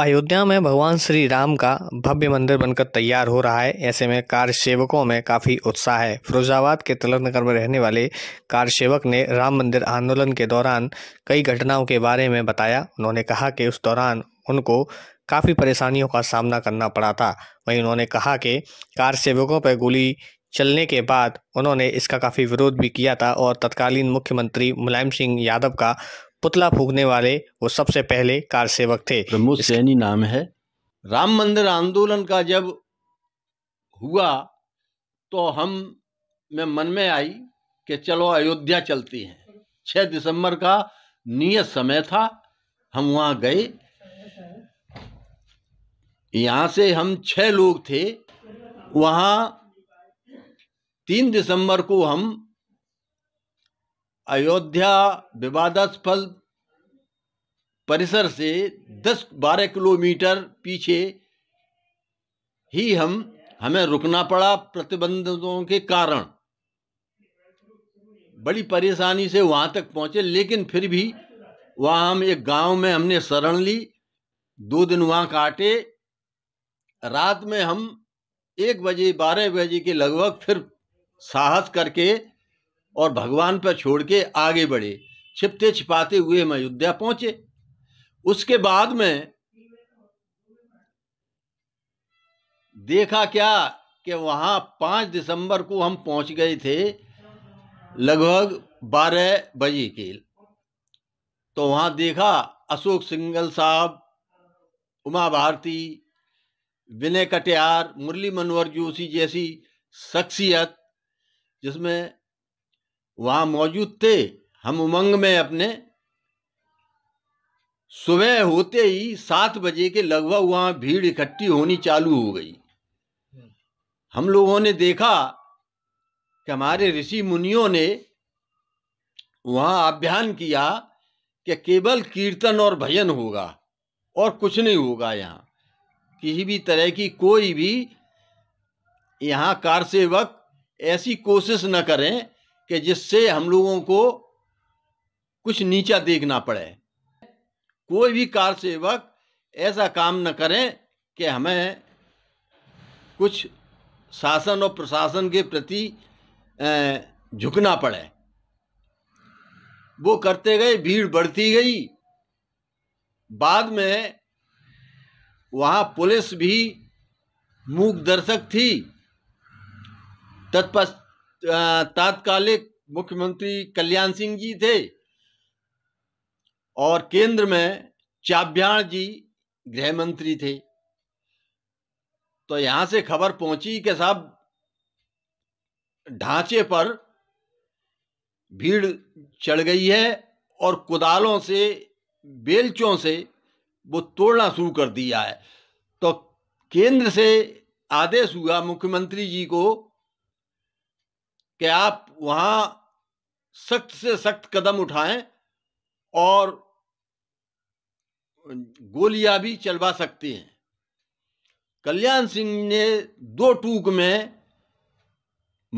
अयोध्या में भगवान श्री राम का भव्य मंदिर बनकर तैयार हो रहा है ऐसे में कार सेवकों में काफ़ी उत्साह है फिरोजाबाद के तिलक नगर में रहने वाले कार सेवक ने राम मंदिर आंदोलन के दौरान कई घटनाओं के बारे में बताया उन्होंने कहा कि उस दौरान उनको काफ़ी परेशानियों का सामना करना पड़ा था वहीं उन्होंने कहा कि कार सेवकों पर गोली चलने के बाद उन्होंने इसका काफ़ी विरोध भी किया था और तत्कालीन मुख्यमंत्री मुलायम सिंह यादव का पुतला फूकने वाले वो सबसे पहले कार सेवक थे प्रमोद सैनी नाम है राम मंदिर आंदोलन का जब हुआ तो हम में मन में आई कि चलो अयोध्या चलती हैं 6 दिसंबर का नियत समय था हम वहाँ गए यहाँ से हम छः लोग थे वहाँ तीन दिसंबर को हम अयोध्या विवादास्पद परिसर से 10-12 किलोमीटर पीछे ही हम हमें रुकना पड़ा प्रतिबंधों के कारण बड़ी परेशानी से वहाँ तक पहुँचे लेकिन फिर भी वहाँ हम एक गांव में हमने शरण ली दो दिन वहाँ काटे रात में हम एक बजे बारह बजे के लगभग फिर साहस करके और भगवान पर छोड़ के आगे बढ़े छिपते छिपाते हुए हम अयोध्या पहुंचे उसके बाद में देखा क्या कि वहाँ पांच दिसंबर को हम पहुंच गए थे लगभग बारह बजे के तो वहाँ देखा अशोक सिंगल साहब उमा भारती विनय कटियार मुरली मनोहर जोशी जैसी शख्सियत जिसमें वहां मौजूद थे हम उमंग में अपने सुबह होते ही सात बजे के लगभग वहां भीड़ इकट्ठी होनी चालू हो गई हम्म। हम लोगों ने देखा कि हमारे ऋषि मुनियों ने वहां अभियान किया कि केवल कीर्तन और भजन होगा और कुछ नहीं होगा यहाँ किसी भी तरह की कोई भी यहाँ कार सेवक ऐसी कोशिश न करें कि जिससे हम लोगों को कुछ नीचा देखना पड़े कोई भी कार सेवक ऐसा काम न करें कि हमें कुछ शासन और प्रशासन के प्रति झुकना पड़े वो करते गए भीड़ बढ़ती गई बाद में वहाँ पुलिस भी मूक दर्शक थी तत्पश्चात तात्कालिक मुख्यमंत्री कल्याण सिंह जी थे और केंद्र में चाभ्याण जी गृह मंत्री थे तो यहां से खबर पहुंची कि साहब ढांचे पर भीड़ चढ़ गई है और कुदालों से बेलचों से वो तोड़ना शुरू कर दिया है तो केंद्र से आदेश हुआ मुख्यमंत्री जी को कि आप वहां सख्त से सख्त कदम उठाएं और गोलियां भी चलवा सकती हैं कल्याण सिंह ने दो टूक में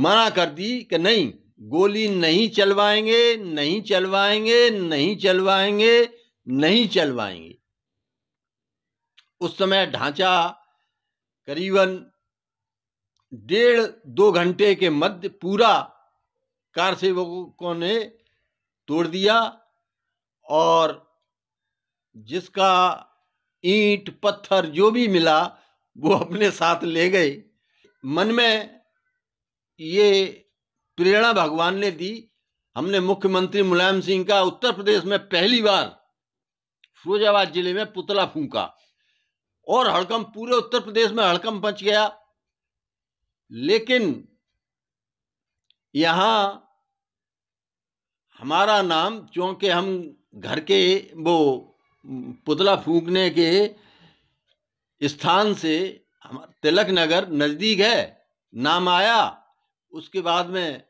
मना कर दी कि नहीं गोली नहीं चलवाएंगे नहीं चलवाएंगे नहीं चलवाएंगे नहीं चलवाएंगे उस समय ढांचा करीबन डेढ़ दो घंटे के मध्य पूरा कार सेवकों ने तोड़ दिया और जिसका ईंट पत्थर जो भी मिला वो अपने साथ ले गए मन में ये प्रेरणा भगवान ने दी हमने मुख्यमंत्री मुलायम सिंह का उत्तर प्रदेश में पहली बार फिरोजाबाद जिले में पुतला फूंका और हड़कम पूरे उत्तर प्रदेश में हड़कम मच गया लेकिन यहाँ हमारा नाम चूँकि हम घर के वो पुतला फूकने के स्थान से तिलक नगर नज़दीक है नाम आया उसके बाद में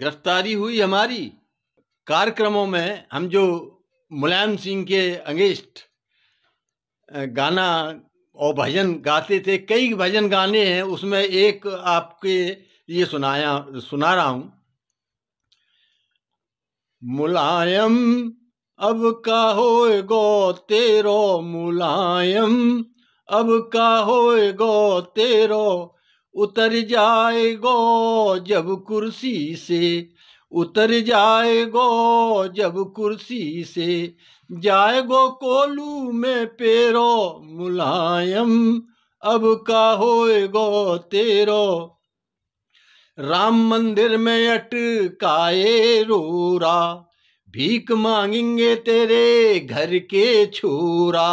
गिरफ्तारी हुई हमारी कार्यक्रमों में हम जो मुलायम सिंह के अंगेस्ट गाना और भजन गाते थे कई भजन गाने हैं उसमें एक आपके ये सुनाया सुना रहा हूं मुलायम अब का हो गो तेरो मुलायम अब का हो गो तेरो उतर जाए गो जब कुर्सी से उतर जाए गो जब कुर्सी से जाए गो कोलू में पेरो मुलायम अब का हो गो तेरो राम मंदिर में अटकाए रोरा भीख मांगेंगे तेरे घर के छोरा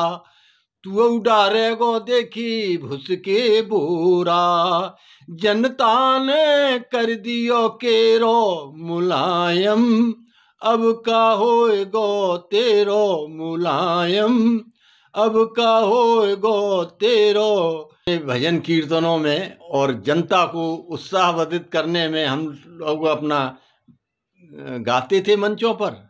तू रहे गो देखी भुस के बोरा जनता ने कर दियो केरो मुलायम अब का हो गो तेरो मुलायम अब का हो गो तेरो भजन कीर्तनों में और जनता को उत्साहवर्धित करने में हम लोग अपना गाते थे मंचों पर